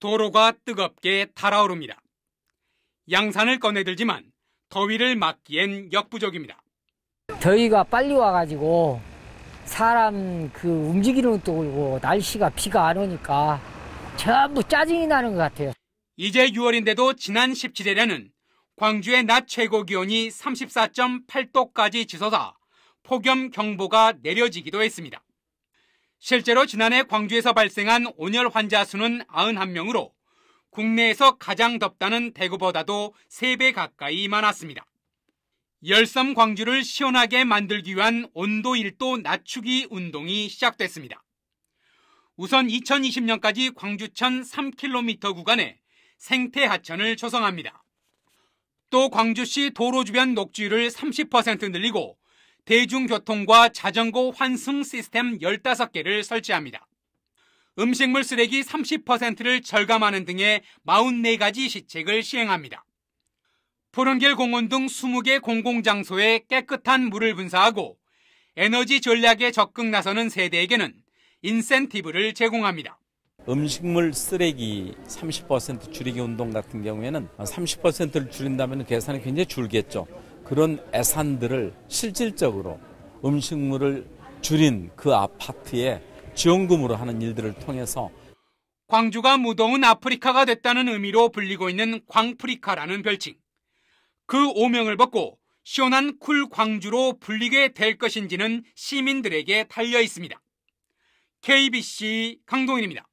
도로가 뜨겁게 달아오릅니다. 양산을 꺼내들지만 더위를 막기엔 역부족입니다. 더위가 빨리 와가지고 사람 그 움직이는 것도 그리고 날씨가 비가 안 오니까 전부 짜증이 나는 것 같아요. 이제 6월인데도 지난 17일에는 광주의 낮 최고 기온이 34.8도까지 치솟아 폭염 경보가 내려지기도 했습니다. 실제로 지난해 광주에서 발생한 온열 환자 수는 91명으로 국내에서 가장 덥다는 대구보다도 3배 가까이 많았습니다. 열섬 광주를 시원하게 만들기 위한 온도 1도 낮추기 운동이 시작됐습니다. 우선 2020년까지 광주천 3km 구간에 생태 하천을 조성합니다. 또 광주시 도로 주변 녹지를 30% 늘리고 대중교통과 자전거 환승 시스템 15개를 설치합니다. 음식물 쓰레기 30%를 절감하는 등의 44가지 시책을 시행합니다. 푸른길 공원 등 20개 공공장소에 깨끗한 물을 분사하고 에너지 전략에 적극 나서는 세대에게는 인센티브를 제공합니다. 음식물 쓰레기 30% 줄이기 운동 같은 경우에는 30%를 줄인다면 그 계산이 굉장히 줄겠죠. 그런 애산들을 실질적으로 음식물을 줄인 그 아파트에 지원금으로 하는 일들을 통해서 광주가 무더운 아프리카가 됐다는 의미로 불리고 있는 광프리카라는 별칭. 그 오명을 벗고 시원한 쿨 광주로 불리게 될 것인지는 시민들에게 달려 있습니다. KBC 강동인입니다.